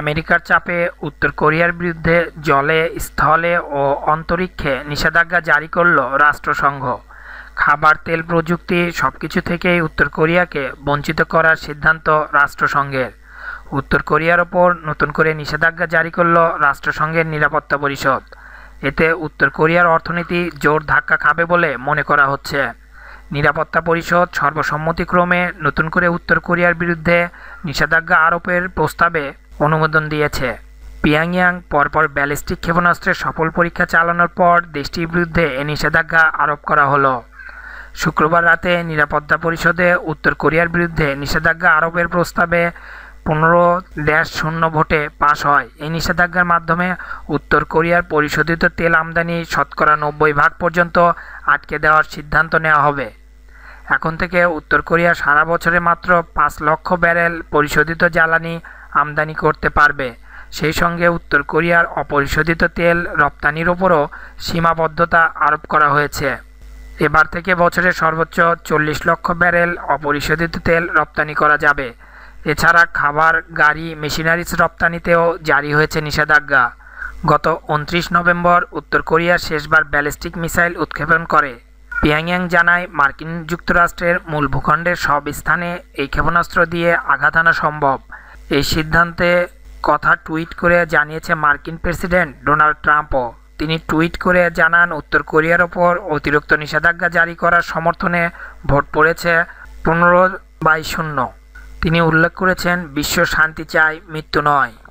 আমেরিকার চাপে উত্তর কোরিয়ার বিরুদ্ধে জলে স্থলে ও অন্তরীক্ষে নিষেধাজ্ঞা জারি করল রাষ্ট্রসংঘ খাবার তেল প্রযুক্তি সব কিছু থেকেই উত্তর কোরিয়াকে বঞ্চিত করার সিদ্ধান্ত রাষ্ট্রসংঘের উত্তর কোরিয়ার ওপর নতুন করে নিষেধাজ্ঞা জারি করল রাষ্ট্রসংঘের নিরাপত্তা পরিষদ এতে উত্তর কোরিয়ার অর্থনীতি জোর ধাক্কা খাবে বলে মনে করা হচ্ছে নিরাপত্তা পরিষদ সর্বসম্মতিক্রমে নতুন করে উত্তর কোরিয়ার বিরুদ্ধে নিষেধাজ্ঞা আরোপের প্রস্তাবে অনুমোদন দিয়েছে পিয়াংয়াং পরপর ব্যালিস্টিক ক্ষেপণাস্ত্রের সফল পরীক্ষা চালানোর পর দেশটির বিরুদ্ধে এ নিষেধাজ্ঞা আরোপ করা হলো শুক্রবার রাতে নিরাপত্তা পরিষদে উত্তর কোরিয়ার বিরুদ্ধে নিষেধাজ্ঞা আরোপের প্রস্তাবে পনেরো দেশ শূন্য ভোটে পাশ হয় এই নিষেধাজ্ঞার মাধ্যমে উত্তর কোরিয়ার পরিশোধিত তেল আমদানি শতকরা নব্বই ভাগ পর্যন্ত আটকে দেওয়ার সিদ্ধান্ত নেওয়া হবে এখন থেকে উত্তর কোরিয়া সারা বছরে মাত্র পাঁচ লক্ষ ব্যারেল পরিশোধিত জ্বালানি আমদানি করতে পারবে সেই সঙ্গে উত্তর কোরিয়ার অপরিশোধিত তেল রপ্তানির ওপরও সীমাবদ্ধতা আরোপ করা হয়েছে এবার থেকে বছরে সর্বোচ্চ চল্লিশ লক্ষ ব্যারেল অপরিশোধিত তেল রপ্তানি করা যাবে এছাড়া খাবার গাড়ি মেশিনারিজ রপ্তানিতেও জারি হয়েছে নিষেধাজ্ঞা গত উনত্রিশ নভেম্বর উত্তর কোরিয়া শেষবার ব্যালিস্টিক মিসাইল উৎক্ষেপণ করে পিয়াংয়াং জানায় মার্কিন যুক্তরাষ্ট্রের মূল ভূখণ্ডের সব স্থানে এই ক্ষেপণাস্ত্র দিয়ে আঘাত আনা সম্ভব এই সিদ্ধান্তে কথা টুইট করে জানিয়েছে মার্কিন প্রেসিডেন্ট ডোনাল্ড ট্রাম্পও তিনি টুইট করে জানান উত্তর কোরিয়ার ওপর অতিরিক্ত নিষেধাজ্ঞা জারি করার সমর্থনে ভোট পড়েছে পনেরো বাই শূন্য তিনি উল্লেখ করেছেন বিশ্ব শান্তি চায় মৃত্যু নয়